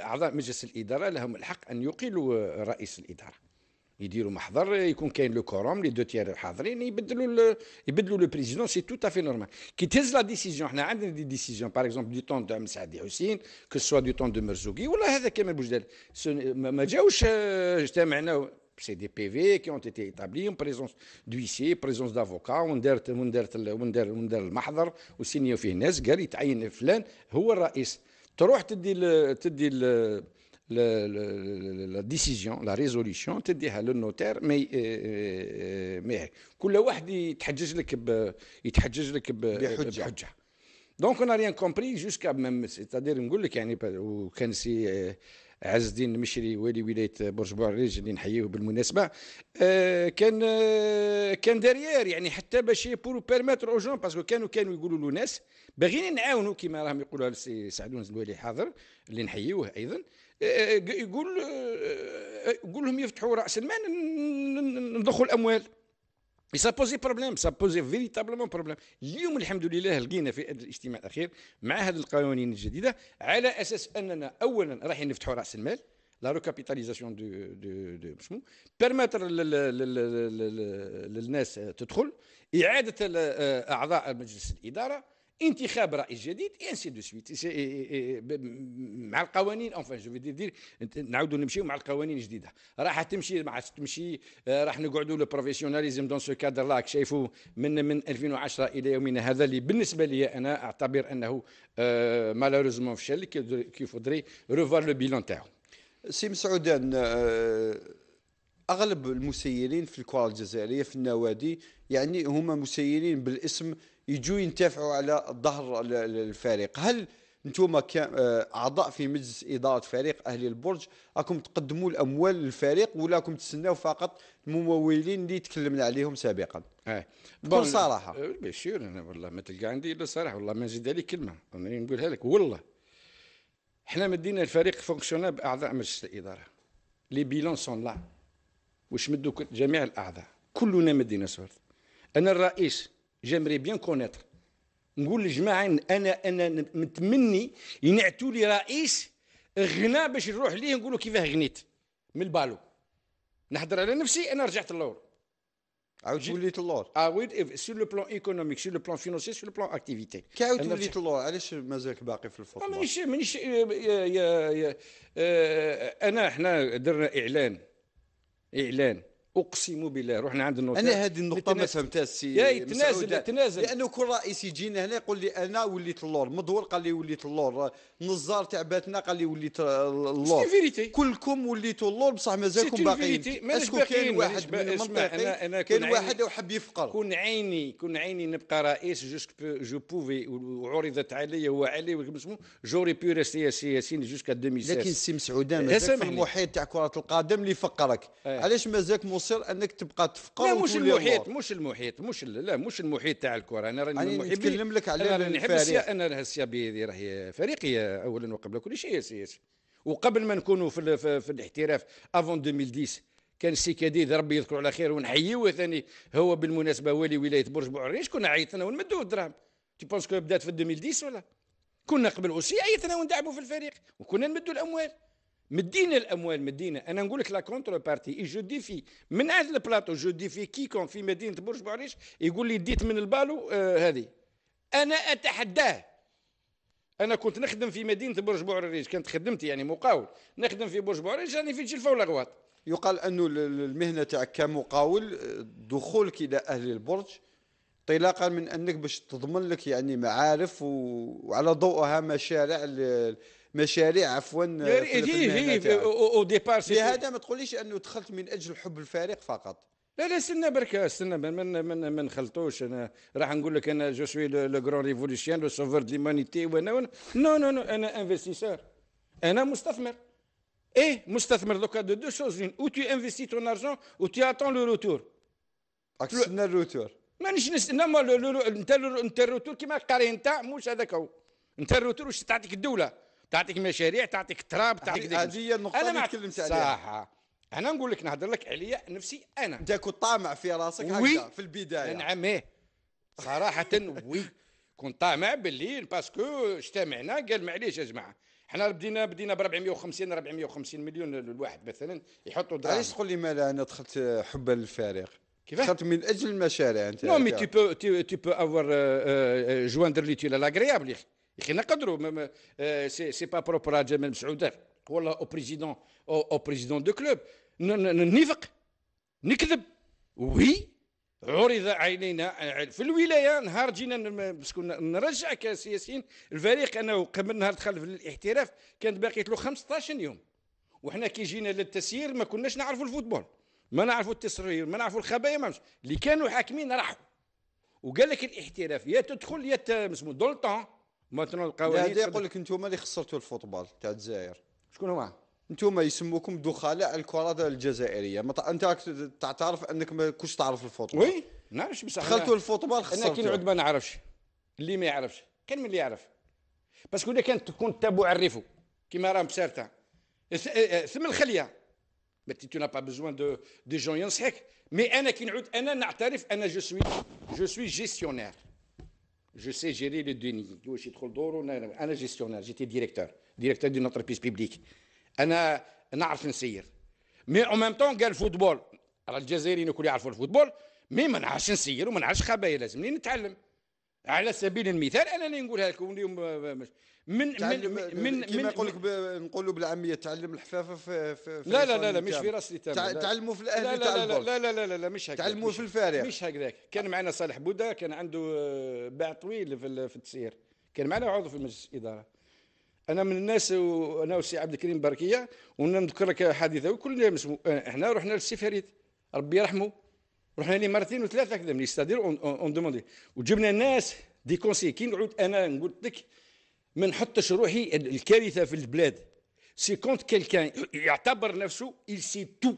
اعضاء مجلس الاداره لهم الحق ان يقيلوا رئيس الاداره يديروا محضر يكون كاين لو كوروم لي دو تيار حاضرين يبدلوا يبدلوا لو بريزيدون سي تو افي نورمال كي تهز لا ديسيزيون حنا عندنا دي ديسيزيون باغ اكزومبل دو طون دو مسعدي حسين كو سوا دو طون دو مرزوقي ولا هذا كامل بوجدال ما جاوش اجتمعنا c'est des PV qui ont été établis en présence d'huissiers, présence d'avocats, وندارت وندارت وندار وندار المحضر وسينيو فيه ناس قال يتعين فلان هو الرئيس تروح تدي ال تدي ال لا ديسيزيون لا ريزوليسيون تديها للنوتير مي ما كل واحد يتحجج لك ب يتحجج لك بحجه, بحجة. دونك انا ريان كومبري جوسكا ميم سيتادير نقول لك يعني وكان سي عز الدين المشري والي ولايه برج بوعريج اللي نحييه بالمناسبه آه، كان آه، كان داريير يعني حتى باش بور بيرميتر او جون باسكو كانوا كانوا يقولوا له ناس باغيين نعاونوا كما راهم يقولوا السي سعدون الوالي حاضر اللي نحييوه ايضا آه، يقول يقول لهم يفتحوا راس المال نضخوا الاموال اي سا بوزي بروبليم سا بوزي فيريتابلومون بروبليم اليوم الحمد لله لقينا في الاجتماع الاخير مع هذه القوانين الجديده على اساس اننا اولا راح نفتحوا راس المال لا ريكابيتاليزاسيون دو دو دو شنو بيرمتر للناس تدخل اعاده آه، اعضاء مجلس الاداره انتخاب رئيس جديد انسي دو سويت مع القوانين اونفان جو فيدي دير نعاودوا نمشيو مع القوانين الجديده راح تمشي مع تمشي راح نقعدوا لو بروفيسيوناليزم دون سو كادر لاك شايفوا من من 2010 الى يومنا هذا اللي بالنسبه لي انا اعتبر انه مالوريزمون آه، فشل كي فودري ريفوار لو بيلون تاعو سي مسعودان آه، اغلب المسيرين في الكره الجزائريه في النوادي يعني هما مسيرين بالاسم يجوا ينتفعوا على ظهر الفريق هل انتم كاعضاء آه، في مجلس اداره فريق اهلي البرج راكم تقدموا الاموال للفريق ولا راكم تستناو فقط الممولين اللي تكلمنا عليهم سابقا اه بكل صراحه إيه، بشير انا والله ما تلقى عندي الا صراحه والله ما نزيد عليك كلمه انا نقولها لك والله احنا مدينا الفريق فونكسيونال باعضاء مجلس الاداره لي بيلون سون لا واش مدوا جميع الاعضاء كلنا مدينا سورت انا الرئيس جيمري بيان كونيتر نقول للجماعه انا انا متمني ينعتوا لي رئيس غنى باش نروح ليه نقول له كيفاه غنيت من البالو نحضر على نفسي انا رجعت اللور عاود وليت اللور عاود سور لو بلان ايكونوميك سور لو بلان فينونسي سور لو بلان اكتيفيتي كي عاود وليت اللور علاش مازالك باقي في الفوتبول مانيش مانيش انا حنا درنا اعلان اعلان اقسم بالله رحنا عند النقطه انا هذه النقطه ما فهمتها السي يتنازل يتنازل لانه كل رئيس يجينا هنا يقول لي انا وليت اللور مدور قال لي وليت اللور نزار تاع باتنا قال لي وليت اللور كلكم وليتوا اللور بصح مازالكم باقيين اسكو كاين واحد من منطقي كاين واحد وحب يفقر كون عيني كون عيني نبقى رئيس جوسك جو بوفي وعرضت علي وعلي جوري بي ريستي سياسيين جوسكا 2016 لكن السي مسعودان مازال المحيط تاع كره القدم اللي فقرك إيه. علاش مازالك توصل انك تبقى تفقر لا مش المحيط مش المحيط مش لا مش المحيط تاع الكره انا راني نتكلم لك على انا نحب انا السيابي هذه راهي فريقيه اولا وقبل كل شيء سياسي وقبل ما نكونوا في, في, في الاحتراف افون 2010 كان سي كديد ربي يذكره على خير ونحييوه ثاني هو بالمناسبه ولي ولايه برج بوعريش كنا عيطنا ونمدوا الدراهم تي بونس كو بدات في 2010 ولا كنا قبل اوسي عيطنا وندعموا في الفريق وكنا نمدوا الاموال مدينا الاموال مدينا انا نقول لك لا كونتر بارتي اي جو ديفي من هذا البلاطو جو ديفي كيكون في مدينه برج بوعريش يقول لي ديت من البالو آه هذه انا اتحداه انا كنت نخدم في مدينه برج بوعريش كانت خدمتي يعني مقاول نخدم في برج بوعريش راني في جلفه غواط يقال انه المهنه تاعك كمقاول آه، دخولك الى اهل البرج انطلاقا من انك باش تضمن لك يعني معارف وعلى ضوءها مشاريع مشاريع عفوا في هي او ديبار هذا ما تقوليش انه دخلت من اجل حب الفريق فقط لا لا استنى برك استنى من من ما نخلطوش انا راح نقول لك انا جو سوي لو غران ريفوليسيون لو سوفر دي وانا وانا نو نو نو انا انفستيسور انا مستثمر اي مستثمر دوكا دو دو شوز اون او تي انفستي تون ارجون او تي اتون لو روتور تستنى الروتور مانيش نستنى ما انت انت الروتور كيما القاري نتاع موش هذاك هو انت الروتور واش تعطيك الدوله تعطيك مشاريع تعطيك تراب تعطيك هذه النقطه اللي تكلمت عليها صح انا نقول لك نهضر لك عليا نفسي انا انت كنت طامع في راسك وي في البدايه نعم ايه صراحه وي كنت طامع باللي باسكو اجتمعنا قال معليش يا جماعه حنا بدينا بدينا ب 450 450 مليون الواحد مثلا يحطوا دراهم علاش تقول لي مالا انا دخلت حبا للفريق كيف دخلت من اجل المشاريع انت نو مي تي بو تي بو افوار آه، آه، جواندر لي تي لاغريابل يا اخي يا اخي نقدروا آه، سي با بروبر على جمال مسعود ولا او بريزيدون او بريزيدون دو كلوب نفق نكذب وي عرض علينا آه، في الولايه نهار جينا باسكو نرجع كسياسيين الفريق انه قبل نهار دخل في الاحتراف كانت باقيت له 15 يوم وحنا كي جينا للتسيير ما كناش نعرفوا الفوتبول ما نعرفوا التسرير ما نعرفوا الخبايا ما اللي كانوا حاكمين راحوا وقال لك الاحتراف يا تدخل يا اسمه دولتون مثلا القوانين هذا يقول لك انتم اللي خسرتوا الفوتبال تاع الجزائر شكون هما؟ انتم يسموكم دخلاء الكره الجزائريه ما انت تعترف انك ما كنتش تعرف الفوتبال وي نعرفش بصح دخلتوا الفوتبال خسرتوا انا كي نعود ما نعرفش اللي ما يعرفش كان من اللي يعرف باسكو الا كانت تكون تابو عرفوا كيما راهم بسارتها آه، آه، ثم الخليه متي تو نا با بوزوان دو دي جون ينصحك مي انا كي نعود انا نعترف انا جو سوي جو سوي جيستيونير je sais gérer le déni انا جيستيونير جيتي ديريكتور ديريكتور دون انتربريز بيبليك انا نعرف نسير مي اون ميم طون قال الفوتبول راه الجزائريين الكل يعرفوا الفوتبول مي ما نعرفش نسير وما نعرفش خبايا لازمني نتعلم على سبيل المثال اللي نقولها لكم اليوم آه، آه، من من آه، من من كما نقول لك نقولوا بالعاميه تعلم الحفافه في, في لا لا لا لا مش في راسي تمام تعلموا في الاهلي لا لا لا, لا لا لا لا لا مش هكذا تعلموا في الفارع مش هكذاك كان معنا صالح بودا كان عنده باع طويل في, في التسيير كان معنا عضو في مجلس الاداره انا من الناس وانا والسي عبد الكريم بركيه ونذكر لك حادثه وكلنا احنا رحنا للسي فريد ربي يرحمه رحنا لي مرتين وثلاثه كذا ملي ستادير اون دوموندي وجبنا الناس دي كونسي كي نعود انا قلت لك ما نحطش روحي الكارثه في البلاد سي كونت كيلكان يعتبر نفسه il سي تو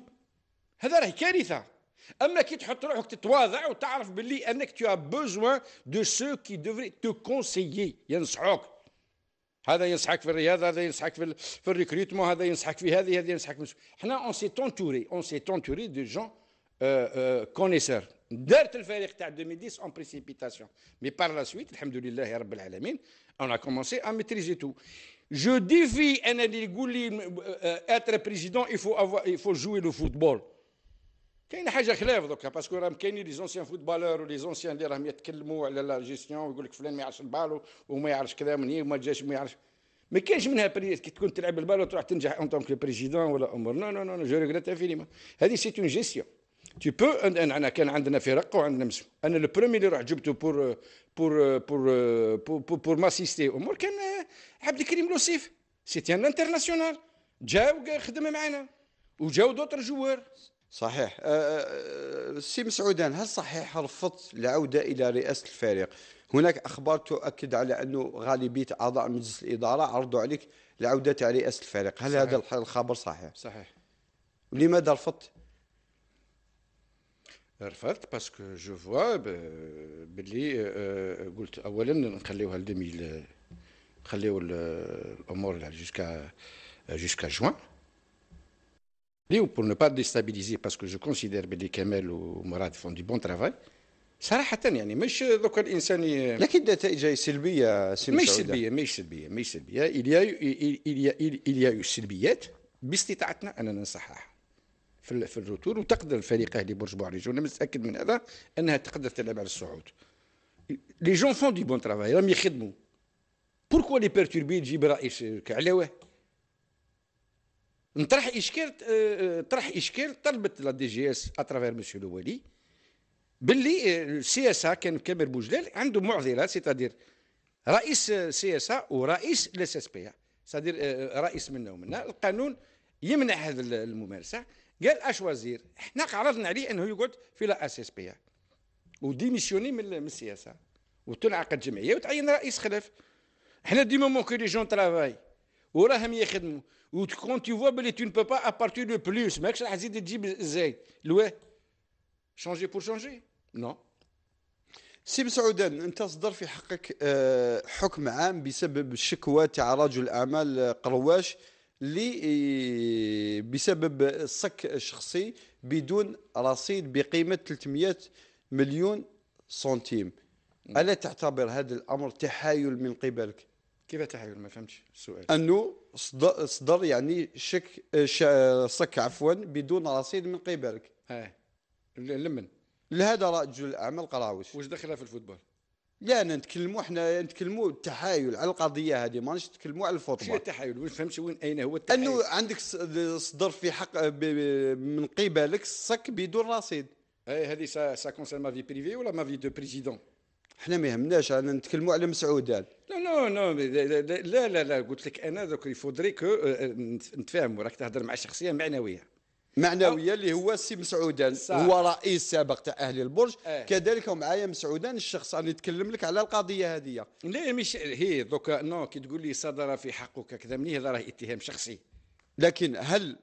هذا راهي كارثه اما كي تحط روحك تتواضع وتعرف باللي انك تو as besoin دو سو كي devraient تو كونسيي ينصحوك هذا ينصحك في الرياضه هذا ينصحك في, الريكروتمون هذا ينصحك في هذه هذا ينصحك في حنا اون سي تونتوري اون سي تونتوري دو جون connaisseur connaisseur' le 2010 en précipitation. Mais par la suite, Alamin, on a commencé à maîtriser tout. Je défie être président, il faut, il faut jouer le football. كاين حاجه خلاف دوكا باسكو راهم كاينين لي زونسيان فوتبالور ولي زونسيان اللي راهم يتكلموا على لا la gestion لك فلان ما يعرفش البال وما يعرفش كذا منين وما جاش ما يعرفش ما كانش منها بريز كي تكون تلعب البال تنجح تي بو انا كان عندنا فرق وعندنا مسو انا لو برومي اللي رحت جبته بور بور بور بور, بور ماسيستي امور كان عبد الكريم لوسيف سيتي ان انترناسيونال جا وخدم معنا وجاو دوتر جوار صحيح أه، أه، سي مسعودان هل صحيح رفضت العوده الى رئاسه الفريق هناك اخبار تؤكد على انه غالبيه اعضاء مجلس الاداره عرضوا عليك العوده على رئاسه الفريق هل صحيح. هذا الخبر صحيح صحيح لماذا رفضت رفضت باسكو جو فوا باللي قلت اولا نخليوها ل 2000 نخليو الامور جوسكا جوسكا جوان و بور pas déstabiliser parce que je considère que Kamel ou Mourad فون دي بون ترافاي صراحة يعني مش دوكا الانسان لكن النتائج هي سلبية سي مش سلبية مش سلبية مش سلبية إليا إليا إليا سلبيات باستطاعتنا اننا نصححها في, في الرتور وتقدر الفريق اهلي برج بوعريج وانا متاكد من هذا انها تقدر تلعب على الصعود لي جون فون دي بون ترافاي راهم يخدموا بوركوا لي بيرتوربي تجيب رئيس على نطرح اشكال آه، آه، طرح اشكال طلبت لا دي جي اس اترافير مسيو الوالي باللي السي اس ا كان كامل بوجلال عنده معضله سيتادير رئيس سي اس ا ورئيس الاس اس بي سادير رئيس منا ومنا القانون يمنع هذه الممارسه قال اش وزير احنا عرضنا عليه انه يقعد في لا اس اس بي وديميسيوني من السياسه وتنعقد جمعيه وتعين رئيس خلف احنا ديما مونكو لي جون ترافاي وراهم يخدموا وتكون تي فوا بلي تو با ابارتي دو بلوس ماكش راح تزيد تجيب زايد لواه شونجي بور شونجي نو سي سعودان انت صدر في حقك آه، حكم عام بسبب شكوى تاع رجل اعمال آه، قرواش لي بسبب الصك الشخصي بدون رصيد بقيمه 300 مليون سنتيم الا تعتبر هذا الامر تحايل من قبلك كيف تحايل ما فهمتش السؤال انه صدر, صدر يعني شك صك عفوا بدون رصيد من قبلك اه لمن لهذا رجل الاعمال قراوش واش دخلها في الفوتبول لا انا نتكلموا حنا نتكلموا التحايل على القضيه هذه مانيش نتكلموا على الفوتبول شنو التحايل ما فهمتش وين اين هو التحايل انه عندك صدر في حق من قبلك صك بدون رصيد اي هذه سا سا كونسيرن ما في بريفي ولا ما في دو بريزيدون حنا ما يهمناش انا نتكلموا على مسعود لا لا لا لا لا لا قلت لك انا دوك يفودري كو آه، آه، نتفاهموا راك تهضر مع شخصيه معنويه معنويه اللي هو السي مسعودان هو رئيس سابق تاع اهل البرج اه. كذلك ومعايا مسعودان الشخص اللي يتكلم لك على القضيه هذه لا مش هي دوكا نو كي تقول لي صدر في حقك كذا مني هذا راه اتهام شخصي لكن هل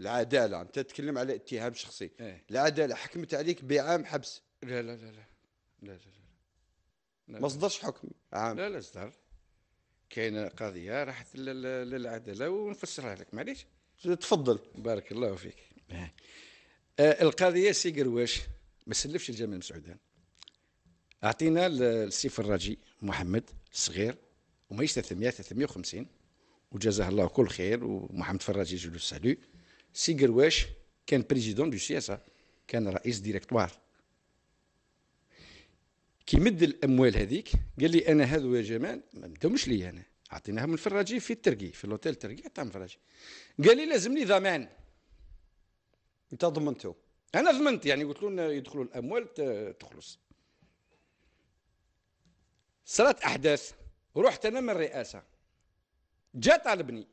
العداله انت تتكلم على اتهام شخصي اه. العداله حكمت عليك بعام حبس لا لا لا لا لا لا, لا, لا. ما صدرش حكم عام لا لا صدر كاينه قضيه راحت للعداله ونفسرها لك معليش تفضل بارك الله فيك آه، القضيه سي قرواش ما سلفش الجمال مسعودان اعطينا السيف الراجي محمد وما وماهيش 300 350 وجزاه الله كل خير ومحمد فراجي جلو سالو سي قرواش كان بريزيدون دو سياسة كان رئيس ديريكتوار كي مد الاموال هذيك قال لي انا هذو يا جمال ما مدهمش لي انا اعطيناهم الفراجي في الترقي في الاوتيل الترقي عطاهم الفراجي قال لي لازمني ضمان انت ضمنته انا ضمنت يعني قلت لهم يدخلوا الاموال تخلص صارت احداث رحت انا من الرئاسه جاء طالبني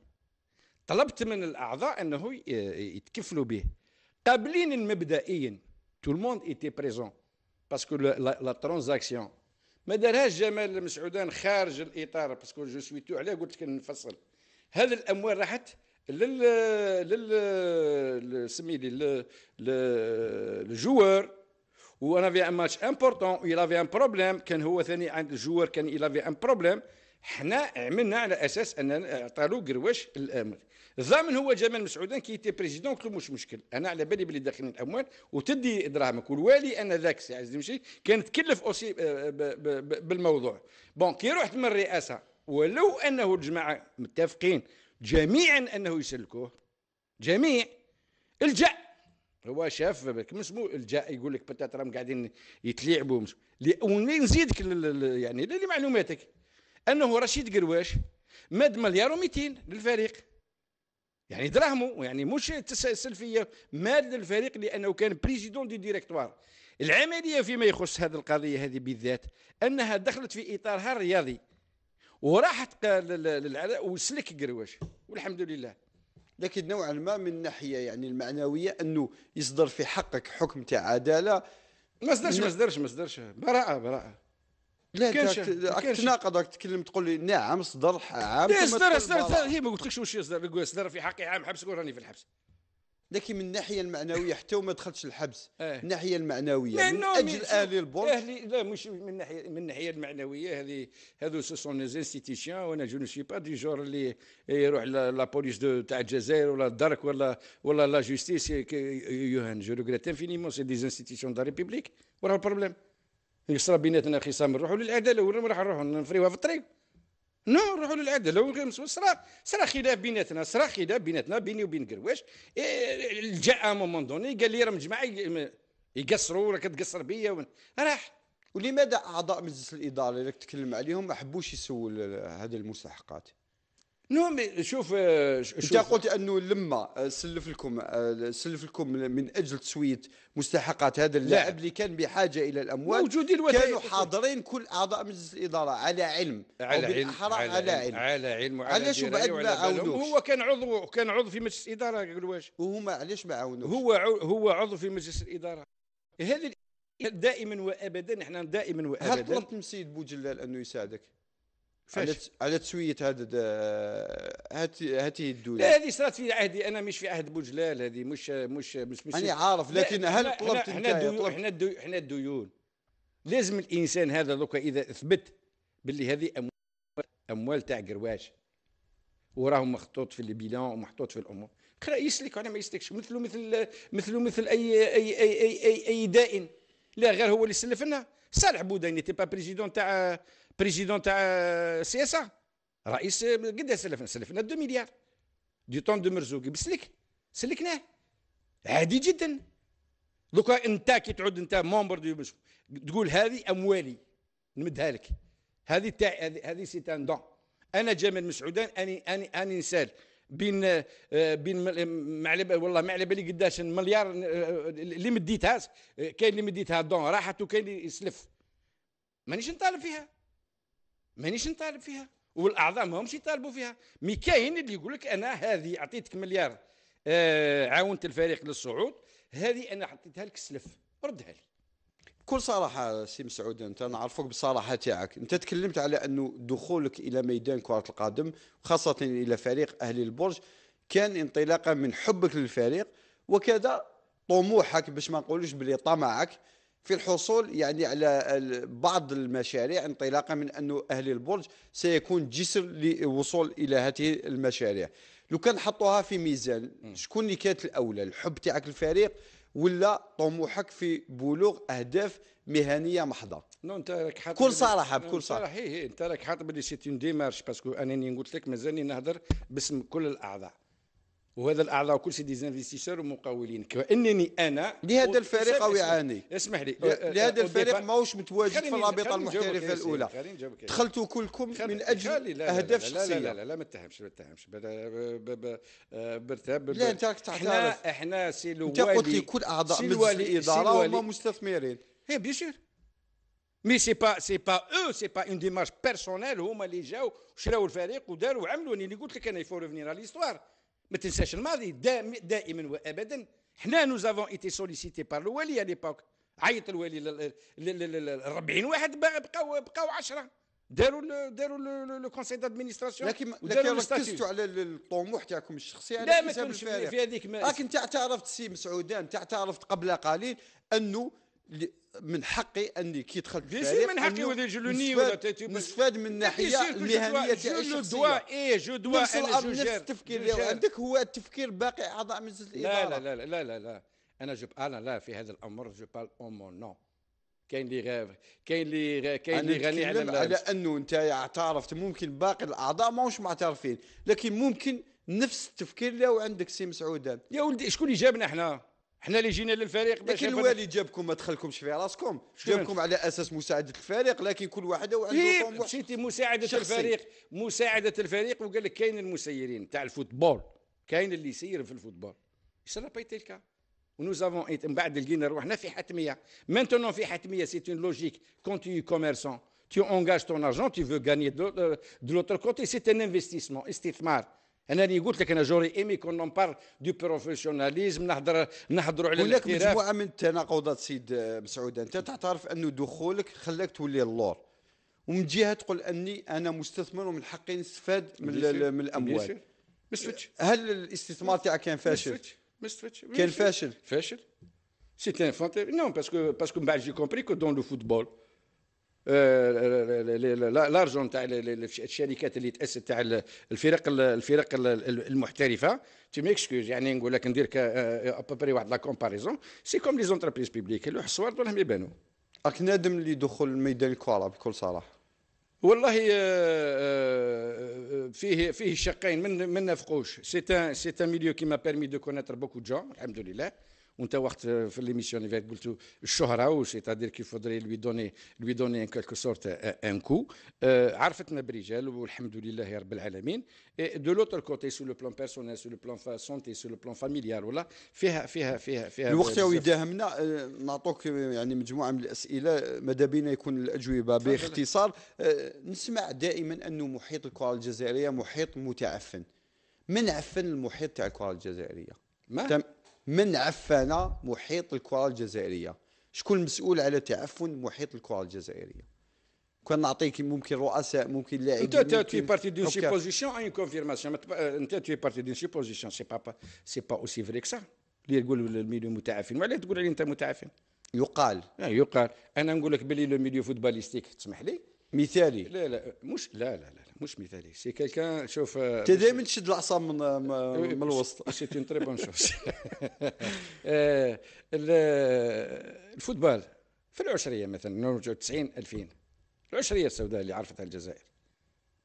طلبت من الاعضاء انه يتكفلوا به قابلين مبدئيا تو الموند ايتي بريزون باسكو لا ترانزاكسيون ما دارهاش جمال المسعودان خارج الاطار باسكو جو سويتو عليه قلت لك نفصل هذه الاموال راحت لل لل سميلي للجوار وانا في ان ماتش امبورتون ويلا افي ان بروبليم كان هو ثاني عند الجوار كان يلا افي ان بروبليم حنا عملنا على اساس ان عطالو قرواش الامر الضامن هو جمال مسعودان كي تي بريزيدون قلت له مش مشكل انا على بالي بلي داخلين الاموال وتدي دراهمك والوالي انا ذاك السي عزيزي مشي كان تكلف اوسي آه، بالموضوع بون كي رحت من الرئاسه ولو انه الجماعه متفقين جميعا أنه يسلكوه جميع الجأ هو شاف مسمو الجاء يقول لك بتات راهم قاعدين يتلاعبوا ونزيدك يعني لمعلوماتك انه رشيد قرواش مد مليار و200 للفريق يعني دراهمه يعني مش سلفيه مال للفريق لانه كان بريزيدون دي ديريكتوار العمليه فيما يخص هذه القضيه هذه بالذات انها دخلت في اطارها الرياضي وراحت للعلاء وسلك قرواش والحمد لله لكن نوعا ما من الناحيه يعني المعنويه انه يصدر في حقك حكم تاع عداله ما صدرش ما صدرش ما صدرش براءه براءه لا تناقض راك تقول لي نعم صدر عام لا صدر صدر هي ما قلتلكش واش صدر في حقي عام حبس قول راني في الحبس لكن من الناحيه المعنويه حتى وما دخلش الحبس إيه. من الناحيه المعنويه من اجل اهل البرج اهلي لا مش من الناحيه من الناحيه المعنويه هذه هذو سو سون انستيتيسيون وانا جو نو با دي جور اللي يروح لا بوليس دو تاع الجزائر ولا الدرك ولا ولا لا جوستيس يوهان جو ريغريت انفينيمون سي دي انستيتيسيون دو ريبوبليك وراه البروبليم يصرى بيناتنا خصام نروحوا للعداله ولا راح نروحوا نفريوها في الطريق نو نروحوا للعدل لو صرا صرا خلاف بيناتنا صرا خلاف بيناتنا بيني وبين قرواش جاء مومون دوني قال لي راه من جماعه يقصروا راك تقصر بيا راح ولماذا اعضاء مجلس الاداره اللي تكلم عليهم ما حبوش يسول هذه المستحقات نو مي شوف آه، انت قلت انه لما آه، سلف لكم آه، سلف لكم من اجل تسويه مستحقات هذا اللاعب اللي كان بحاجه الى الاموال موجودين كانوا حاضرين كل اعضاء مجلس الاداره على علم على علم على, على علم على علم علاش بعد ما عاونوش هو كان عضو كان عضو في مجلس الاداره واش وهما علاش ما عاونوش هو هو عضو في مجلس الاداره هذه دائما وابدا احنا دائما وابدا هل طلبت من السيد بوجلال انه يساعدك؟ علاش على تسويه هاتي هاته الدوله لا هذه صارت في عهدي انا مش في عهد بوجلال هذه مش مش مش, مش انا عارف لكن هل طلبت احنا ديون احنا احنا الديون لازم الانسان هذا دوكا اذا اثبت باللي هذه اموال اموال تاع قرواش وراه مخطوط في البيلان ومحطوط في الامور خلا يسلك ولا ما يسلكش مثله مثل مثله مثل اي اي اي اي, أي, أي دائن لا غير هو اللي سلف لنا صالح بودين تي با بريزيدون تاع بريزيدون تاع سي اس رئيس قد سلفنا سلفنا 2 مليار دي طون دو مرزوقي بسلك سلكناه عادي جدا دوكا انت كي تعود انت مومبر دو تقول هذه اموالي نمدها لك هذه تاع هذه سي ان دون انا جمال مسعودان اني اني اني نسال بين بين معلب والله ما على بالي قداش مليار اللي مديتها كاين اللي مديتها دون راحت وكاين اللي سلف مانيش نطالب فيها مانيش نطالب فيها والاعضاء ما همش يطالبوا فيها مي كاين اللي يقول لك انا هذه اعطيتك مليار آه عاونت الفريق للصعود هذه انا حطيتها لك سلف ردها لي بكل صراحه سي مسعود انت نعرفك بالصراحه تاعك انت تكلمت على انه دخولك الى ميدان كره القدم خاصه الى فريق اهلي البرج كان انطلاقا من حبك للفريق وكذا طموحك باش ما نقولوش بلي طمعك في الحصول يعني على بعض المشاريع انطلاقا من أن أهل البرج سيكون جسر للوصول إلى هذه المشاريع لو كان حطوها في ميزان شكون اللي كانت الأولى الحب تاعك الفريق ولا طموحك في بلوغ اهداف مهنيه محضه نو انت راك حاط بكل صراحه بكل صراحه هي هي انت راك حاط بلي سيت اون ديمارش باسكو انني قلت لك مازالني نهضر باسم كل الاعضاء وهذا الاعضاء كل سي ديزانفيستيسور ومقاولين كانني انا لهذا الفريق او يعاني اسمح لي أه، لهذا أه، الفريق ماهوش متواجد في الرابطه المحترفه الاولى دخلتوا كلكم من اجل اهداف شخصيه لا لا لا, لا ما تتهمش ما تتهمش برتاب لا انت راك تعترف احنا سي الوالي انت قلت لي كل اعضاء الاداره هما مستثمرين اي بيان سور مي سي با سي با او سي با اون ديمارش بيرسونيل هما اللي جاو شراوا الفريق وداروا وعملوا اللي قلت لك انا يفو ريفينير على ليستوار ما تنساش الماضي دائما وابدا حنا نو زافون ايتي سوليسيتي بار الوالي على ليبوك عيط الوالي ل 40 واحد بقاو بقاو 10 داروا داروا لو كونسي دادمينستراسيون لكن لكن ركزتوا على الطموح تاعكم الشخصي على لا ما كنتش في هذيك لكن انت اعترفت سي مسعودان انت اعترفت قبل قليل انه من حقي اني كي دخلت بيان من حقي ولا جلوني ولا نستفاد من الناحيه المهنيه تاعي جو دوا اي جو دوا انا جو نفس التفكير اللي عندك هو التفكير باقي اعضاء مجلس الاداره لا لا لا لا لا لا انا جو انا لا في هذا الامر جو بال اون مون نو كاين اللي غير كاين اللي كاين اللي غني على على انه انت اعترفت ممكن باقي الاعضاء ماهوش معترفين لكن ممكن نفس التفكير اللي عندك سي مسعودان يا ولدي شكون اللي جابنا احنا حنا اللي جينا للفريق باش لكن الوالد جابكم ما دخلكمش في راسكم جابكم على اساس مساعده الفريق لكن كل واحد وعنده مشيتي مساعده شخصي. الفريق مساعده الفريق وقال لك كاين المسيرين تاع الفوتبول كاين اللي يسير في الفوتبول سا با ايتي الكا زافون ايت من بعد لقينا روحنا في حتميه مينتونون في حتميه سي اون لوجيك كون تي كوميرسون تي اونجاج تون ارجون تي فو غاني دو لوتر côté, سي ان انفستيسمون استثمار انا اللي قلت لك انا جوري ايمي كون نون بار دو بروفيسيوناليزم نهضر نحضر على ولكن مجموعه من التناقضات سيد مسعود انت تعترف انه دخولك خلاك تولي اللور ومن جهه تقول اني انا مستثمر ومن حقي نستفاد من, من الاموال ما هل الاستثمار تاعك كان فاشل؟ ما كان فاشل فاشل سيتي ان فونتير نو باسكو باسكو من بعد جي كومبري كو دون لو فوتبول آه، لارجون تاع الشركات اللي تاسس تاع الفرق الفرق المحترفه تي ميكسكوز يعني نقول لك ندير ابري آه، واحد لا كومباريزون سي كوم لي زونتربريز بيبليك اللوح الصور راهم يبانوا راك نادم اللي دخل ميدان الكره بكل صراحه والله آه، فيه فيه شقين من ما نافقوش سي ان سي ان ميليو كي ما بيرمي دو كونيتر بوكو دو جون الحمد لله وانت وقت في ليميسيون اللي قلت الشهره وسيتادير كيف فودري لوي دوني لوي دوني ان كلكو سورت ان كو عرفتنا برجال والحمد لله رب العالمين دو لوتر كوتي سو لو بلان بيرسونيل سو لو بلان سونتي سو لو بلان فاميليال ولا فيها فيها فيها فيها الوقت euh, يداهمنا آه، نعطوك يعني مجموعه من الاسئله ماذا بينا يكون الاجوبه باختصار آه، نسمع دائما انه محيط الكره الجزائريه محيط متعفن من عفن المحيط تاع الكره الجزائريه ما تم من عفن محيط الكرة الجزائرية شكون المسؤول على تعفن محيط الكرة الجزائرية كان نعطيك ممكن رؤساء ممكن لاعبين انت تي بارتي دون سيبوزيسيون اون كونفيرماسيون انت تي بارتي دون سيبوزيسيون سي با سي با اوسي فري كسا اللي يقول الميليو متعفن وعلاه تقول عليه انت متعفن يقال يقال انا نقول لك بلي لو ميليو فوتباليستيك تسمح لي مثالي لا لا مش لا لا لا مش مثالي سي كيلكان شوف انت دائما تشد العصا من من آه، إيه، إيه، الوسط إيه، سي اون تري بون شوز (laughs) (laughs) آه، آه، الفوتبال في العشريه مثلا 90 2000 العشريه السوداء اللي عرفتها الجزائر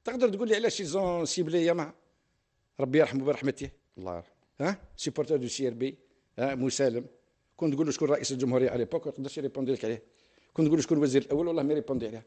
تقدر تقول لي علاش سيزون سيبليه مع ربي يرحمه برحمته الله يرحمه ها سيبورتور دو سي ار بي ها مسالم كنت تقول له شكون رئيس الجمهوريه على ليبوك ما يقدرش يريبوندي لك عليه كنت تقول له شكون الوزير الاول والله ما يريبوندي عليه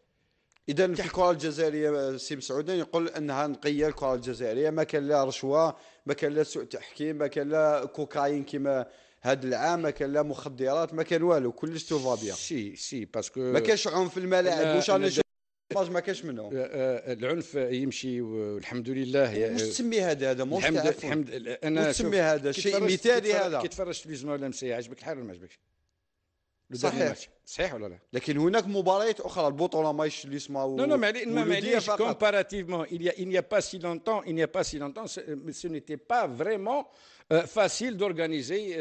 اذا في الكره الجزائريه آه، سي مسعود يقول انها نقيه الكره الجزائريه ما كان لا رشوه ما كان لا سوء تحكيم ما كان لا كوكايين كما هذا العام ما كان لا مخدرات ما كان والو كلش تو فابيا سي سي باسكو ما كانش عنف في الملاعب واش راني ما كانش منهم آه، آه، العنف يمشي والحمد لله واش إيه، تسمي هذا هذا مو الحمد الحمد انا تسمي هذا شيء مثالي هذا كي تفرجت تلفزيون ولا مسيا عجبك الحال ولا ما عجبكش صحيح صحيح ولا لا لكن هناك مباريات اخرى البطوله ماهيش اللي اسمها لا لا ما معليش كومباراتيفمون il n'y a pas si longtemps il n'y a pas si longtemps ce n'était pas vraiment euh, facile d'organiser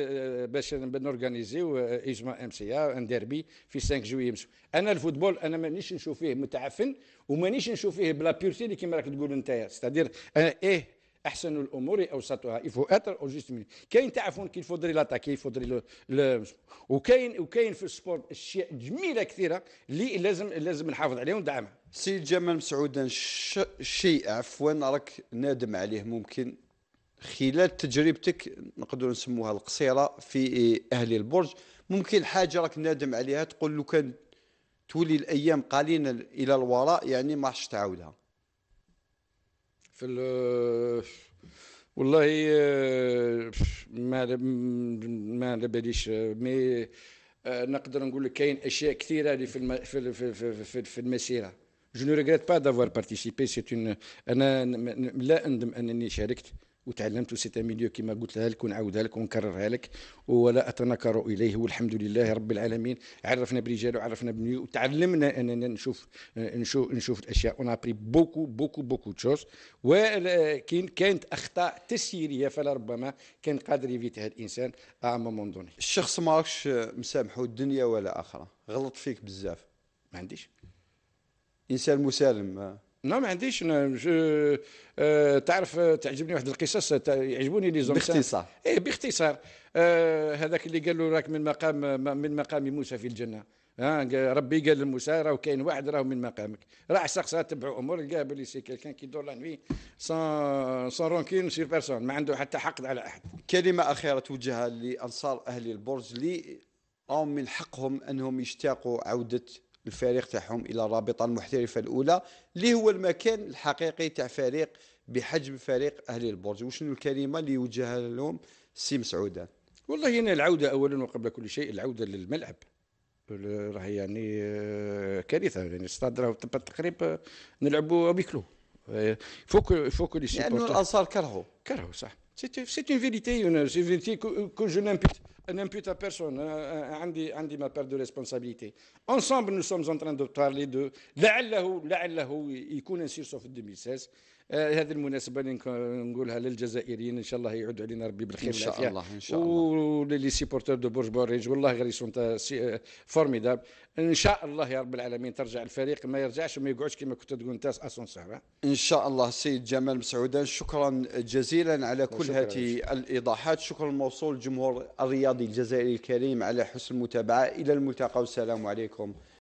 باش نورغانيزيو اجماع ام سي ان ديربي في 5 جوي انا الفوتبول انا مانيش نشوف فيه متعفن ومانيش نشوف فيه بلا بيورتي اللي كيما راك تقول انت ستادير ايه احسن الامور اوسطها يفو اتر او جوست ميني oh, كاين تعرفون كي فودري لاتاكي فودري وكاين وكاين في السبورت اشياء جميله كثيره اللي لازم لازم نحافظ عليها وندعمها سي جمال مسعود شيء عفوا راك نادم عليه ممكن خلال تجربتك نقدر نسموها القصيره في اهل البرج ممكن حاجه راك نادم عليها تقول لو كان تولي الايام قليلا الى الوراء يعني ما راحش تعاودها في والله آه، ما ما على باليش آه، مي آه، نقدر نقول لك كاين اشياء كثيره اللي في الم... في في في, في المسيره جو نو ريغريت با دافوار بارتيسيبي سي اون انا لا اندم انني شاركت وتعلمت سيت ميليو كما قلت لها لك ونعاودها لك ونكررها لك ولا اتنكر اليه والحمد لله رب العالمين عرفنا برجال وعرفنا بنيو وتعلمنا اننا نشوف نشوف نشوف الاشياء اون ابري بوكو بوكو بوكو تشوز ولكن كانت اخطاء تسييريه فلربما كان قادر يفيتها الانسان ا مومون دوني الشخص ماكش مسامحه الدنيا ولا اخره غلط فيك بزاف ما عنديش انسان مسالم لا ما عنديش انا جو آه تعرف آه، تعجبني واحد القصص آه، يعجبوني لي زوم باختصار ايه باختصار آه هذاك اللي قال له راك من مقام من مقام موسى في الجنه ها ربي قال لموسى راه كاين واحد راه من مقامك راح شخص تبع امور لقى بلي سي كيلكان كي دور لا نوي سان سان رونكين سير بيرسون ما عنده حتى حقد على احد كلمه اخيره توجهها لانصار اهل البرج اللي راهم من حقهم انهم يشتاقوا عوده الفريق تاعهم الى الرابطه المحترفه الاولى اللي هو المكان الحقيقي تاع فريق بحجم فريق اهلي البرج وشنو الكلمه اللي يوجهها لهم السي مسعود والله هنا العوده اولا وقبل كل شيء العوده للملعب راهي يعني آه، كارثه يعني ستاد راه تقريبا نلعبوا بيكلو فوك آه، فوك لي يعني الانصار كرهوا كرهوا صح سي اون فيريتي سي فيريتي كو جو نامبيت n'impute à personne. Hein, hein, Andy ma part de responsabilité. Ensemble, nous sommes en train de parler de la'allahu, il يكون un sursaut en 2016. آه هذه المناسبة اللي نقولها للجزائريين إن شاء الله يعود علينا ربي بالخير إن شاء الله إن شاء الله وللي سيبورتور دو برج بوريج والله غير يسون آه، فورميداب ان شاء الله يا رب العالمين ترجع الفريق ما يرجعش وما يقعدش كما كنت تقول انت أسونسور ان شاء الله السيد جمال مسعوده شكرا جزيلا على كل هذه الايضاحات شكرا موصول الجمهور الرياضي الجزائري الكريم على حسن المتابعه الى الملتقى والسلام عليكم